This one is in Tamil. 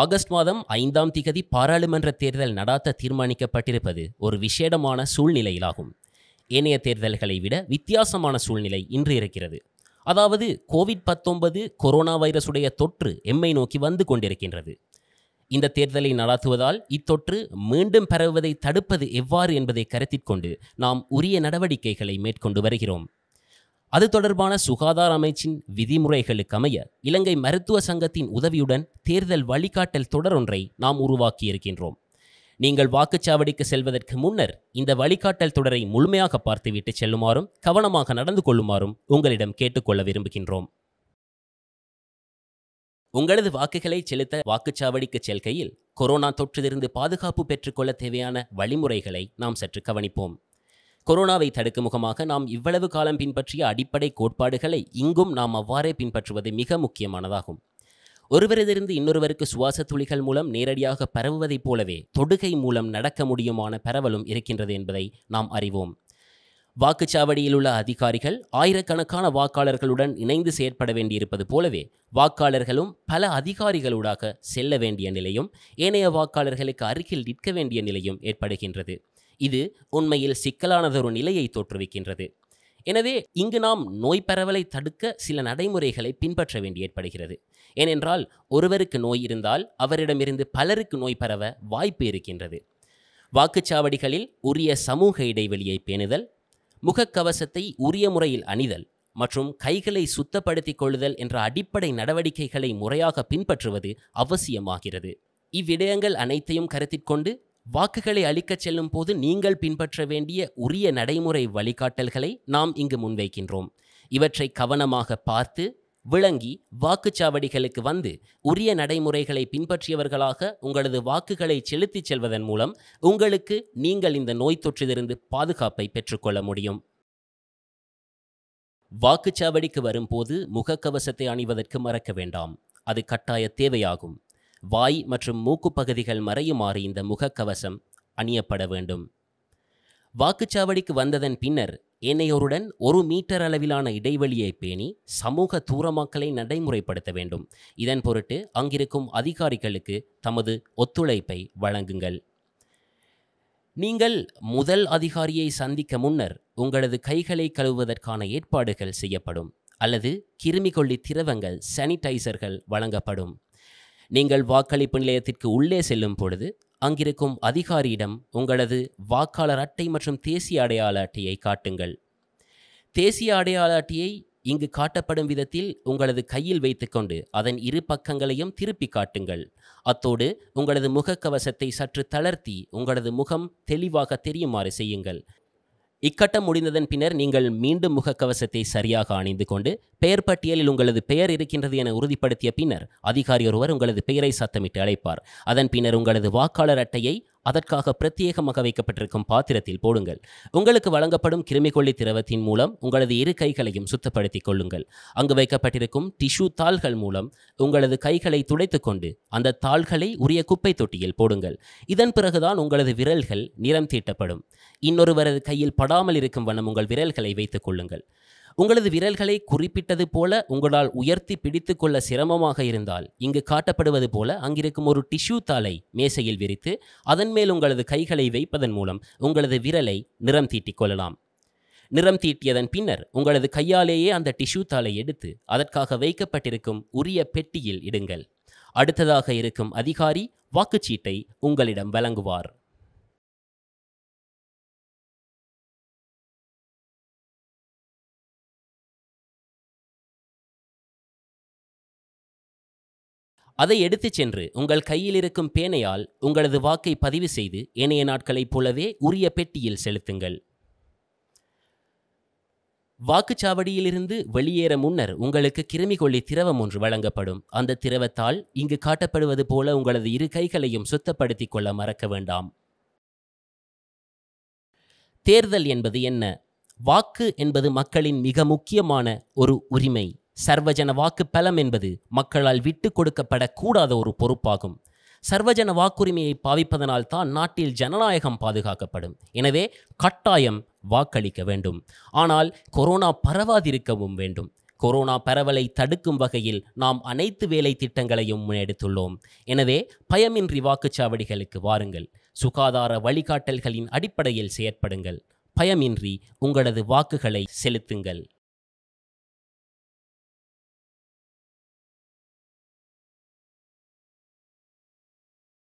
ஆகஸ்ட் மாதம் ஐந்தாம் திகதி பாராளுமன்ற தேர்தல் நடாத்த தீர்மானிக்கப்பட்டிருப்பது ஒரு விசேடமான சூழ்நிலையிலாகும் ஏனைய தேர்தல்களை விட வித்தியாசமான சூழ்நிலை இன்று இருக்கிறது அதாவது கோவிட் பத்தொன்பது கொரோனா வைரசுடைய தொற்று எம்மை நோக்கி வந்து கொண்டிருக்கின்றது இந்த தேர்தலை நடாத்துவதால் இத்தொற்று மீண்டும் பரவுவதை தடுப்பது எவ்வாறு என்பதை கருத்தில் கொண்டு நாம் உரிய நடவடிக்கைகளை மேற்கொண்டு வருகிறோம் அது தொடர்பான சுகாதார அமைச்சின் விதிமுறைகளுக்கு அமைய இலங்கை மருத்துவ சங்கத்தின் உதவியுடன் தேர்தல் வழிகாட்டல் தொடர் ஒன்றை நாம் உருவாக்கியிருக்கின்றோம் நீங்கள் வாக்குச்சாவடிக்கு செல்வதற்கு முன்னர் இந்த வழிகாட்டல் தொடரை முழுமையாக பார்த்துவிட்டு செல்லுமாறும் கவனமாக நடந்து கொள்ளுமாறும் உங்களிடம் கேட்டுக்கொள்ள விரும்புகின்றோம் உங்களது வாக்குகளை செலுத்த வாக்குச்சாவடிக்கு செல்கையில் கொரோனா தொற்றிலிருந்து பாதுகாப்பு பெற்றுக்கொள்ள தேவையான வழிமுறைகளை நாம் சற்று கவனிப்போம் கொரோனாவை தடுக்கும் முகமாக நாம் இவ்வளவு காலம் பின்பற்றிய அடிப்படை கோட்பாடுகளை இங்கும் நாம் அவ்வாறே பின்பற்றுவது மிக முக்கியமானதாகும் ஒருவரிலிருந்து இன்னொருவருக்கு சுவாச துளிகள் மூலம் நேரடியாக பரவுவதைப் போலவே தொடுகை மூலம் நடக்க முடியுமான பரவலும் இருக்கின்றது என்பதை நாம் அறிவோம் வாக்குச்சாவடியில் உள்ள அதிகாரிகள் ஆயிரக்கணக்கான வாக்காளர்களுடன் இணைந்து செயற்பட வேண்டியிருப்பது போலவே வாக்காளர்களும் பல அதிகாரிகளூடாக செல்ல வேண்டிய நிலையும் ஏனைய வாக்காளர்களுக்கு அருகில் நிற்க வேண்டிய நிலையும் ஏற்படுகின்றது இது உண்மையில் சிக்கலானதொரு நிலையை தோற்றுவிக்கின்றது எனவே இங்கு நாம் நோய் பரவலை தடுக்க சில நடைமுறைகளை பின்பற்ற வேண்டி ஏற்படுகிறது ஏனென்றால் ஒருவருக்கு நோய் இருந்தால் அவரிடமிருந்து பலருக்கு நோய் பரவ வாய்ப்பு இருக்கின்றது வாக்குச்சாவடிகளில் உரிய சமூக இடைவெளியை பேணுதல் முகக்கவசத்தை உரிய முறையில் அணிதல் மற்றும் கைகளை சுத்தப்படுத்திக் கொள்ளுதல் என்ற அடிப்படை நடவடிக்கைகளை முறையாக பின்பற்றுவது அவசியமாகிறது இவ்விடயங்கள் அனைத்தையும் கருத்தில் வாக்குகளை அளிக்கச் செல்லும் போது நீங்கள் பின்பற்ற வேண்டிய உரிய நடைமுறை வழிகாட்டல்களை நாம் இங்கு முன்வைக்கின்றோம் இவற்றை கவனமாக பார்த்து விளங்கி வாக்குச்சாவடிகளுக்கு வந்து உரிய நடைமுறைகளை பின்பற்றியவர்களாக உங்களது வாக்குகளை செலுத்திச் செல்வதன் மூலம் உங்களுக்கு நீங்கள் இந்த நோய் தொற்றிலிருந்து பாதுகாப்பை பெற்றுக்கொள்ள முடியும் வாக்குச்சாவடிக்கு வரும்போது முகக்கவசத்தை அணிவதற்கு மறக்க வேண்டாம் அது கட்டாய தேவையாகும் வாய் மற்றும் மூக்கு பகுதிகள் மறையுமாறு இந்த முகக்கவசம் அணியப்பட வேண்டும் வாக்குச்சாவடிக்கு வந்ததன் பின்னர் ஏனையோருடன் ஒரு மீட்டர் அளவிலான இடைவெளியை பேணி சமூக தூரமாக்கலை நடைமுறைப்படுத்த வேண்டும் இதன் பொருட்டு அங்கிருக்கும் அதிகாரிகளுக்கு தமது ஒத்துழைப்பை வழங்குங்கள் நீங்கள் முதல் அதிகாரியை சந்திக்க முன்னர் உங்களது கைகளை கழுவுவதற்கான ஏற்பாடுகள் செய்யப்படும் அல்லது கிருமிகொல்லி திரவங்கள் சானிடைசர்கள் வழங்கப்படும் நீங்கள் வாக்களிப்பு நிலையத்திற்கு உள்ளே செல்லும் பொழுது அங்கிருக்கும் அதிகாரியிடம் உங்களது வாக்காளர் அட்டை மற்றும் தேசிய அடையாள அட்டையை காட்டுங்கள் தேசிய அடையாள அட்டையை இங்கு காட்டப்படும் விதத்தில் உங்களது கையில் வைத்துக்கொண்டு அதன் இரு பக்கங்களையும் திருப்பி காட்டுங்கள் அத்தோடு உங்களது முகக்கவசத்தை சற்று தளர்த்தி உங்களது முகம் தெளிவாக தெரியுமாறு செய்யுங்கள் இக்கட்டம் முடிந்ததன் பின்னர் நீங்கள் மீண்டும் முகக்கவசத்தை சரியாக அணிந்து கொண்டு பெயர் பட்டியலில் உங்களது பெயர் இருக்கின்றது என உறுதிப்படுத்திய பின்னர் அதிகாரி ஒருவர் உங்களது பெயரை சத்தமிட்டு அழைப்பார் அதன் பின்னர் உங்களது வாக்காளர் அட்டையை அதற்காக பிரத்யேகமாக வைக்கப்பட்டிருக்கும் பாத்திரத்தில் போடுங்கள் உங்களுக்கு வழங்கப்படும் கிருமிக்கொல்லி திரவத்தின் மூலம் உங்களது இரு கைகளையும் சுத்தப்படுத்திக் கொள்ளுங்கள் அங்கு வைக்கப்பட்டிருக்கும் டிஷ்யூ தாள்கள் மூலம் உங்களது கைகளை துடைத்துக்கொண்டு அந்த தாள்களை உரிய குப்பை தொட்டியில் போடுங்கள் இதன் பிறகுதான் உங்களது விரல்கள் நிறம் தீட்டப்படும் இன்னொருவரது கையில் படாமல் இருக்கும் வண்ணம் உங்கள் விரல்களை வைத்துக் கொள்ளுங்கள் உங்களது விரல்களை குறிப்பிட்டது போல உங்களால் உயர்த்தி பிடித்துக்கொள்ள கொள்ள சிரமமாக இருந்தால் இங்கு காட்டப்படுவது போல அங்கிருக்கும் ஒரு டிஷ்யூ தாளை மேசையில் விரித்து அதன் மேல் உங்களது கைகளை வைப்பதன் மூலம் உங்களது விரலை நிறம் தீட்டிக் கொள்ளலாம் நிறம் தீட்டியதன் பின்னர் உங்களது கையாலேயே அந்த டிஷ்யூ தாளை எடுத்து அதற்காக வைக்கப்பட்டிருக்கும் உரிய பெட்டியில் இடுங்கள் அடுத்ததாக இருக்கும் அதிகாரி வாக்குச்சீட்டை உங்களிடம் வழங்குவார் அதை எடுத்துச் சென்று உங்கள் கையில் இருக்கும் பேனையால் உங்களது வாக்கை பதிவு செய்து ஏனைய நாட்களைப் போலவே உரிய பெட்டியில் செலுத்துங்கள் வாக்குச்சாவடியிலிருந்து வெளியேற முன்னர் உங்களுக்கு கிருமிகொல்லி திரவம் ஒன்று வழங்கப்படும் அந்த திரவத்தால் இங்கு காட்டப்படுவது போல உங்களது இரு கைகளையும் சுத்தப்படுத்திக் கொள்ள மறக்க வேண்டாம் தேர்தல் என்பது என்ன வாக்கு என்பது மக்களின் மிக முக்கியமான ஒரு உரிமை சர்வஜன வாக்கு பலம் என்பது மக்களால் விட்டு கொடுக்கப்பட கூடாத ஒரு பொறுப்பாகும் சர்வஜன வாக்குரிமையை பாவிப்பதனால் தான் நாட்டில் ஜனநாயகம் பாதுகாக்கப்படும் எனவே கட்டாயம் வாக்களிக்க வேண்டும் ஆனால் கொரோனா பரவாதிருக்கவும் வேண்டும் கொரோனா பரவலை தடுக்கும் வகையில் நாம் அனைத்து வேலை திட்டங்களையும் முன்னெடுத்துள்ளோம் எனவே பயமின்றி வாக்குச்சாவடிகளுக்கு வாருங்கள் சுகாதார வழிகாட்டல்களின் அடிப்படையில் செயற்படுங்கள் பயமின்றி உங்களது வாக்குகளை செலுத்துங்கள்